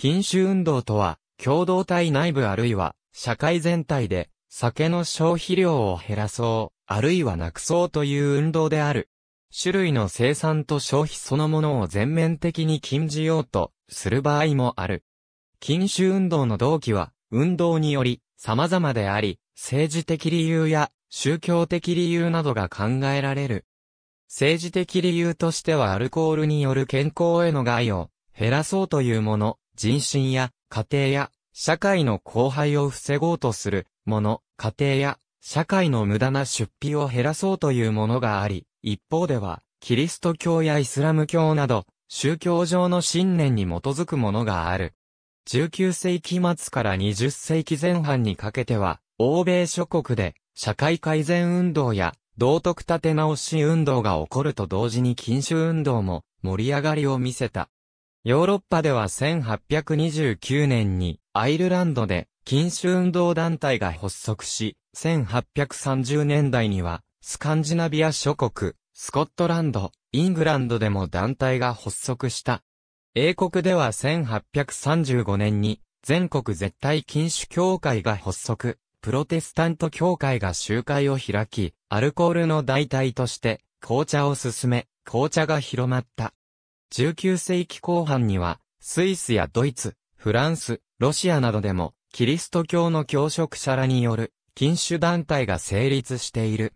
禁酒運動とは、共同体内部あるいは、社会全体で、酒の消費量を減らそう、あるいはなくそうという運動である。種類の生産と消費そのものを全面的に禁じようとする場合もある。禁酒運動の動機は、運動により様々であり、政治的理由や宗教的理由などが考えられる。政治的理由としてはアルコールによる健康への害を減らそうというもの、人心や家庭や社会の荒廃を防ごうとするもの、家庭や社会の無駄な出費を減らそうというものがあり、一方では、キリスト教やイスラム教など、宗教上の信念に基づくものがある。19世紀末から20世紀前半にかけては、欧米諸国で社会改善運動や道徳立て直し運動が起こると同時に禁酒運動も盛り上がりを見せた。ヨーロッパでは1829年にアイルランドで禁酒運動団体が発足し、1830年代にはスカンジナビア諸国、スコットランド、イングランドでも団体が発足した。英国では1835年に全国絶対禁酒協会が発足、プロテスタント協会が集会を開き、アルコールの代替として紅茶を進め、紅茶が広まった。19世紀後半には、スイスやドイツ、フランス、ロシアなどでも、キリスト教の教職者らによる、禁酒団体が成立している。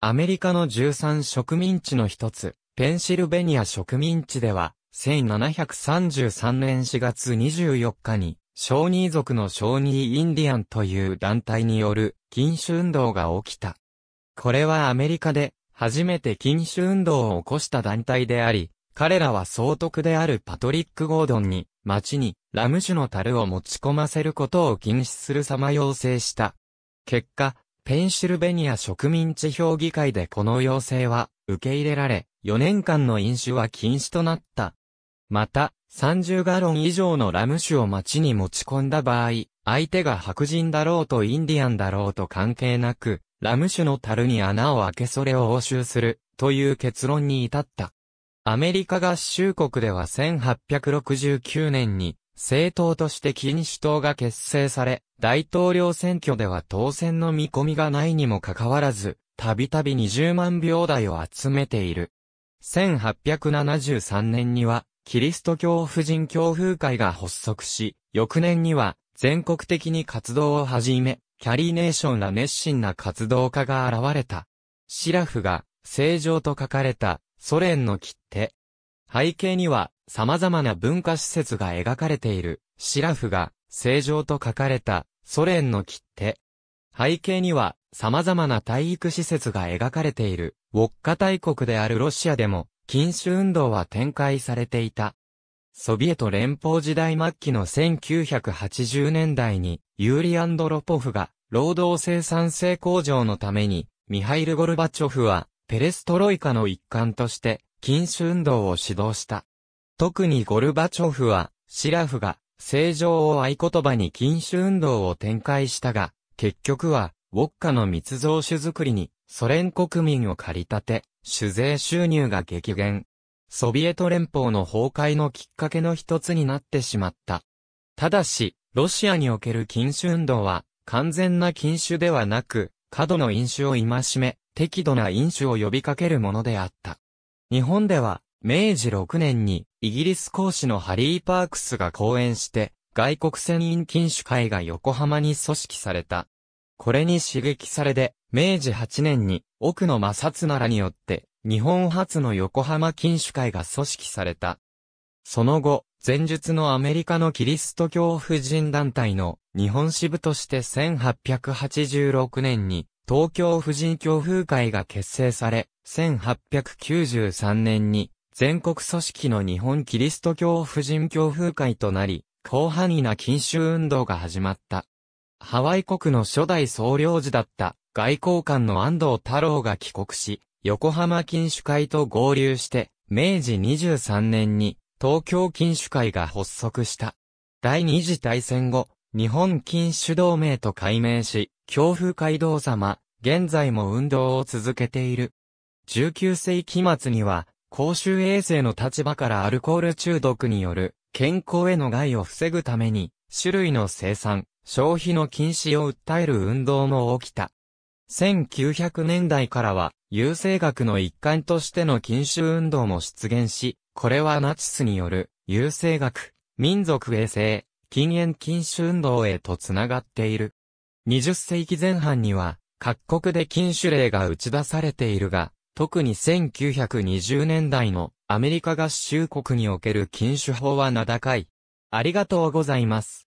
アメリカの13植民地の一つ、ペンシルベニア植民地では、1733年4月24日に、小児族の小児インディアンという団体による禁酒運動が起きた。これはアメリカで初めて禁酒運動を起こした団体であり、彼らは総督であるパトリック・ゴードンに、町にラム酒の樽を持ち込ませることを禁止する様要請した。結果、ペンシルベニア植民地評議会でこの要請は受け入れられ、4年間の飲酒は禁止となった。また、30ガロン以上のラム酒を町に持ち込んだ場合、相手が白人だろうとインディアンだろうと関係なく、ラム酒の樽に穴を開けそれを押収する、という結論に至った。アメリカ合衆国では1869年に政党として禁止党が結成され、大統領選挙では当選の見込みがないにもかかわらず、たびたび20万票台を集めている。1873年には、キリスト教婦人教風会が発足し、翌年には、全国的に活動を始め、キャリーネーションら熱心な活動家が現れた。シラフが、正常と書かれたソ連の切手。背景には、様々な文化施設が描かれている、シラフが、正常と書かれた、ソ連の切手。背景には、様々な体育施設が描かれている、ウォッカ大国であるロシアでも、禁酒運動は展開されていた。ソビエト連邦時代末期の1980年代に、ユーリ・アンドロポフが、労働生産性向上のために、ミハイル・ゴルバチョフは、ペレストロイカの一環として、禁酒運動を指導した。特にゴルバチョフは、シラフが、正常を合言葉に禁酒運動を展開したが、結局は、ウォッカの密造酒作りに、ソ連国民を駆り立て、酒税収入が激減。ソビエト連邦の崩壊のきっかけの一つになってしまった。ただし、ロシアにおける禁酒運動は、完全な禁酒ではなく、過度の飲酒を戒め、適度な飲酒を呼びかけるものであった。日本では、明治6年に、イギリス講師のハリー・パークスが講演して、外国船員禁酒会が横浜に組織された。これに刺激されで、明治8年に、奥野正津ならによって、日本初の横浜禁酒会が組織された。その後、前述のアメリカのキリスト教婦人団体の日本支部として1886年に東京婦人協風会が結成され、1893年に全国組織の日本キリスト教婦人協風会となり、広範囲な禁酒運動が始まった。ハワイ国の初代総領事だった外交官の安藤太郎が帰国し、横浜禁酒会と合流して、明治23年に東京禁酒会が発足した。第二次大戦後、日本禁酒同盟と改名し、恐怖街道様、現在も運動を続けている。19世紀末には、公衆衛生の立場からアルコール中毒による健康への害を防ぐために、種類の生産、消費の禁止を訴える運動も起きた。1900年代からは、優生学の一環としての禁酒運動も出現し、これはナチスによる、優生学、民族衛生、禁煙禁酒運動へとつながっている。20世紀前半には、各国で禁酒令が打ち出されているが、特に1920年代のアメリカ合衆国における禁酒法は名高い。ありがとうございます。